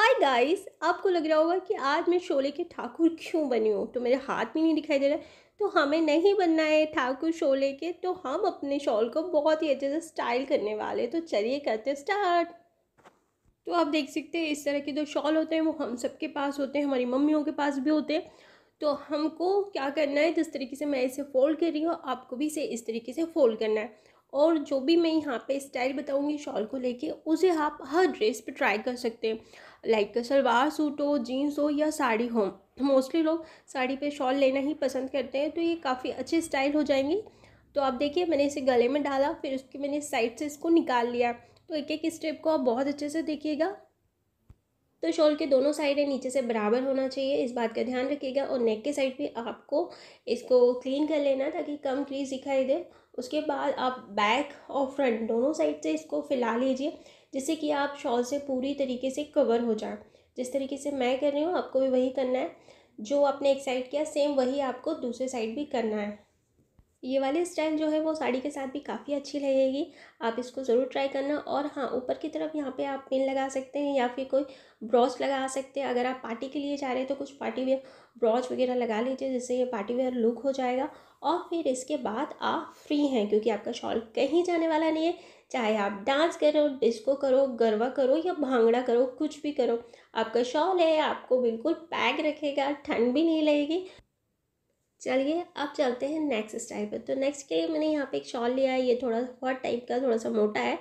hi guys आपको लग रहा होगा कि आज मैं शोले के ठाकुर क्यों बनी हूँ तो मेरे हाथ में नहीं दिखाई दे रहा तो हमें नहीं बनना है ठाकुर शोले के तो हम अपने शॉल को बहुत ही अच्छे से स्टाइल करने वाले तो चलिए करते स्टार्ट तो आप देख सकते हैं इस तरह के जो शॉल होते हैं वो हम सबके पास होते हैं हमारी मम्मियों के पास भी होते हैं तो हमको क्या करना है जिस तरीके से मैं इसे फ़ोल्ड कर रही हूँ आपको भी इसे इस तरीके से फ़ोल्ड करना है और जो भी मैं यहाँ पे स्टाइल बताऊँगी शॉल को लेके उसे आप हर ड्रेस पे ट्राई कर सकते हैं लाइक सलवार सूट हो जीन्स हो या साड़ी हो मोस्टली लोग साड़ी पे शॉल लेना ही पसंद करते हैं तो ये काफ़ी अच्छे स्टाइल हो जाएंगी तो आप देखिए मैंने इसे गले में डाला फिर उसकी मैंने साइड से इसको निकाल लिया तो एक एक स्टेप को आप बहुत अच्छे से देखिएगा तो शॉल के दोनों साइडें नीचे से बराबर होना चाहिए इस बात का ध्यान रखिएगा और नेक के साइड भी आपको इसको क्लीन कर लेना ताकि कम क्रीज दिखाई दे उसके बाद आप बैक और फ्रंट दोनों साइड से इसको फैला लीजिए जिससे कि आप शॉल से पूरी तरीके से कवर हो जाए जिस तरीके से मैं कर रही हूँ आपको भी वही करना है जो आपने एक साइड किया सेम वही आपको दूसरे साइड भी करना है ये वाली स्टाइल जो है वो साड़ी के साथ भी काफ़ी अच्छी लगेगी आप इसको ज़रूर ट्राई करना और हाँ ऊपर की तरफ यहाँ पे आप पिन लगा सकते हैं या फिर कोई ब्रॉच लगा सकते हैं अगर आप पार्टी के लिए जा रहे हैं तो कुछ पार्टी वेयर ब्रॉच वगैरह लगा लीजिए जिससे ये पार्टी वेयर लुक हो जाएगा और फिर इसके बाद आप फ्री हैं क्योंकि आपका शॉल कहीं जाने वाला नहीं है चाहे आप डांस करो डिस्को करो गरबा करो या भांगड़ा करो कुछ भी करो आपका शॉल है आपको बिल्कुल पैक रखेगा ठंड भी नहीं लगेगी चलिए अब चलते हैं नेक्स्ट स्टाइल पर तो नेक्स्ट के लिए मैंने यहाँ पे एक शॉल लिया है ये थोड़ा हॉट टाइप का थोड़ा सा मोटा है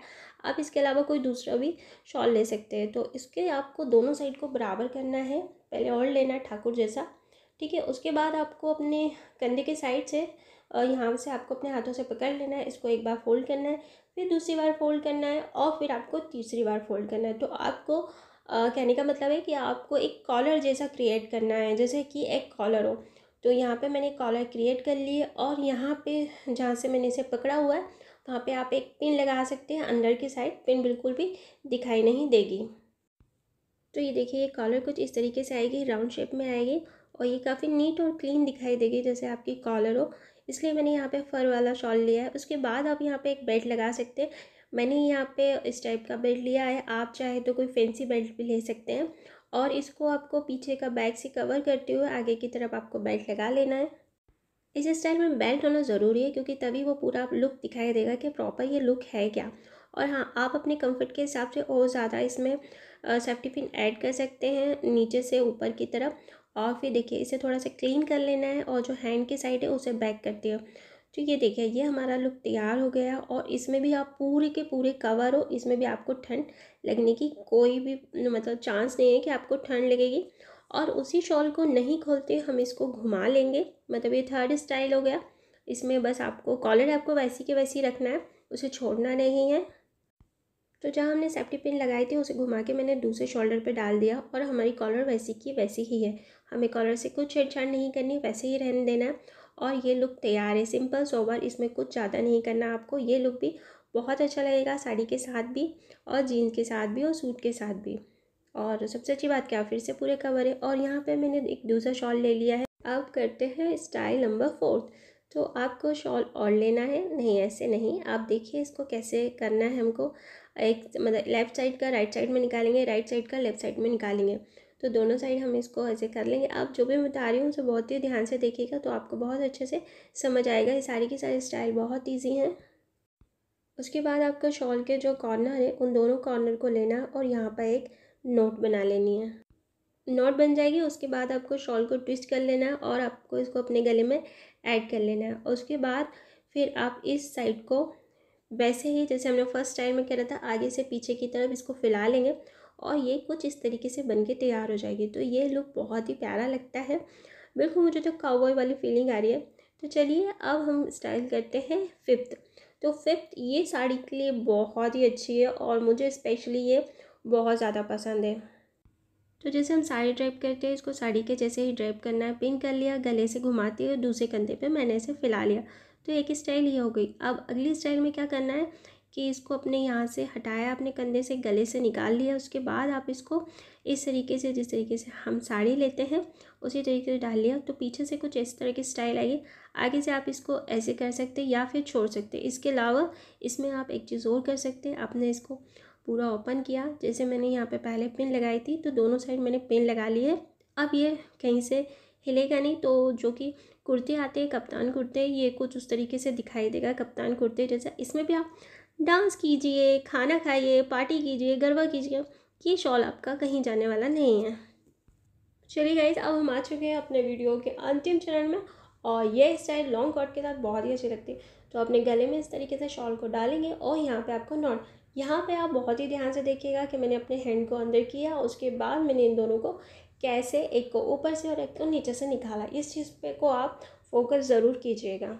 आप इसके अलावा कोई दूसरा भी शॉल ले सकते हैं तो इसके आपको दोनों साइड को बराबर करना है पहले और लेना है ठाकुर जैसा ठीक है उसके बाद आपको अपने कंधे के साइड से यहाँ से आपको अपने हाथों से पकड़ लेना है इसको एक बार फोल्ड करना है फिर दूसरी बार फोल्ड करना है और फिर आपको तीसरी बार फोल्ड करना है तो आपको आ, कहने का मतलब है कि आपको एक कॉलर जैसा क्रिएट करना है जैसे कि एक कॉलर हो तो यहाँ पे मैंने कॉलर क्रिएट कर लिए और यहाँ पे जहाँ से मैंने इसे पकड़ा हुआ है वहाँ पे आप एक पिन लगा सकते हैं अंदर की साइड पिन बिल्कुल भी दिखाई नहीं देगी तो ये देखिए ये कॉलर कुछ इस तरीके से आएगी राउंड शेप में आएगी और ये काफ़ी नीट और क्लीन दिखाई देगी जैसे आपकी कॉलर हो इसलिए मैंने यहाँ पर फर वाला शॉल लिया है उसके बाद आप यहाँ पर एक बेल्ट लगा सकते हैं मैंने यहाँ पे इस टाइप का बेल्ट लिया है आप चाहे तो कोई फैंसी बेल्ट भी ले सकते हैं और इसको आपको पीछे का बैग से कवर करते हुए आगे की तरफ आपको बेल्ट लगा लेना है इस स्टाइल में बेल्ट होना ज़रूरी है क्योंकि तभी वो पूरा लुक दिखाई देगा कि प्रॉपर ये लुक है क्या और हाँ आप अपने कंफर्ट के हिसाब से और ज़्यादा इसमें सेफ्टी पिन ऐड कर सकते हैं नीचे से ऊपर की तरफ और फिर देखिए इसे थोड़ा सा क्लीन कर लेना है और जो हैंड की साइड है उसे बैक करती है तो ये देखिए ये हमारा लुक तैयार हो गया और इसमें भी आप पूरे के पूरे कवर हो इसमें भी आपको ठंड लगने की कोई भी मतलब चांस नहीं है कि आपको ठंड लगेगी और उसी शॉल को नहीं खोलते हम इसको घुमा लेंगे मतलब ये थर्ड स्टाइल हो गया इसमें बस आपको कॉलर आपको वैसी के वैसी रखना है उसे छोड़ना नहीं है तो जहाँ हमने सेफ्टी पिन लगाई थी उसे घुमा के मैंने दूसरे शोल्डर पे डाल दिया और हमारी कॉलर वैसी की वैसी ही है हमें कॉलर से कुछ छेड़छाड़ नहीं करनी वैसे ही रहने देना है और ये लुक तैयार है सिंपल सोबर इसमें कुछ ज़्यादा नहीं करना आपको ये लुक भी बहुत अच्छा लगेगा साड़ी के साथ भी और जीन्स के साथ भी और सूट के साथ भी और सबसे अच्छी बात क्या फिर से पूरे कवर है और यहाँ पे मैंने एक दूसरा शॉल ले लिया है अब करते हैं स्टाइल नंबर फोर्थ तो आपको शॉल और लेना है नहीं ऐसे नहीं आप देखिए इसको कैसे करना है हमको एक मतलब लेफ़्ट साइड का राइट साइड में निकालेंगे राइट साइड का लेफ़्ट साइड में निकालेंगे तो दोनों साइड हम इसको ऐसे कर लेंगे आप जो भी बता रही हूँ उसे बहुत ही ध्यान से देखिएगा तो आपको बहुत अच्छे से समझ आएगा ये सारी की सारी स्टाइल बहुत ईजी हैं उसके बाद आपको शॉल के जो कॉर्नर है उन दोनों कॉर्नर को लेना और यहाँ पर एक नोट बना लेनी है नोट बन जाएगी उसके बाद आपको शॉल को ट्विस्ट कर लेना है और आपको इसको अपने गले में ऐड कर लेना है और उसके बाद फिर आप इस साइड को वैसे ही जैसे हमने फर्स्ट टाइम में कह रहा था आगे से पीछे की तरफ इसको फैला लेंगे और ये कुछ इस तरीके से बन के तैयार हो जाएगी तो ये लुक बहुत ही प्यारा लगता है बिल्कुल मुझे तो काउबॉय वाली फीलिंग आ रही है तो चलिए अब हम स्टाइल करते हैं फिफ्थ तो फिफ्थ ये साड़ी के लिए बहुत ही अच्छी है और मुझे स्पेशली ये बहुत ज़्यादा पसंद है तो जैसे हम साड़ी ड्रेप करते हैं इसको साड़ी के जैसे ही ड्रेप करना है पिन कर लिया गले से घुमाते हुए दूसरे कंधे पे मैंने इसे फैला लिया तो एक स्टाइल ये हो गई अब अगली स्टाइल में क्या करना है कि इसको अपने यहाँ से हटाया अपने कंधे से गले से निकाल लिया उसके बाद आप इसको इस तरीके से जिस तरीके से हम साड़ी लेते हैं उसी तरीके से डाल लिया तो पीछे से कुछ इस तरह की स्टाइल आएगी आगे से आप इसको ऐसे कर सकते या फिर छोड़ सकते इसके अलावा इसमें आप एक चीज़ और कर सकते आपने इसको पूरा ओपन किया जैसे मैंने यहाँ पर पहले पिन लगाई थी तो दोनों साइड मैंने पिन लगा ली है अब ये कहीं से हिलेगा नहीं तो जो कि कुर्ते आते हैं कप्तान कुर्ते ये कुछ उस तरीके से दिखाई देगा कप्तान कुर्ते जैसा इसमें भी आप डांस कीजिए खाना खाइए पार्टी कीजिए गरबा कीजिए ये शॉल आपका कहीं जाने वाला नहीं है चलिए गाइज अब हम आ चुके हैं अपने वीडियो के अंतिम चरण में और ये स्टाइल लॉन्ग कॉट के साथ बहुत ही अच्छी लगती है तो अपने गले में इस तरीके से शॉल को डालेंगे और यहाँ पे आपको नॉट यहाँ पे आप बहुत ही ध्यान से देखिएगा कि मैंने अपने हैंड को अंदर किया उसके बाद मैंने इन दोनों को कैसे एक को ऊपर से और एक को नीचे से निकाला इस चीज़ पर को आप फोकस ज़रूर कीजिएगा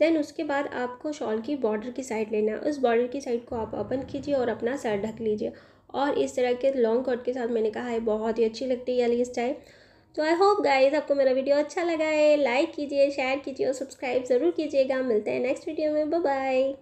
देन उसके बाद आपको शॉल की बॉर्डर की साइड लेना है उस बॉर्डर की साइड को आप ओपन कीजिए और अपना सर ढक लीजिए और इस तरह के लॉन्ग कट के साथ मैंने कहा है बहुत ही अच्छी लगती है ये स्टाइल तो आई होप गाइज आपको मेरा वीडियो अच्छा लगा है लाइक कीजिए शेयर कीजिए और सब्सक्राइब ज़रूर कीजिएगा मिलते हैं नेक्स्ट वीडियो में बाय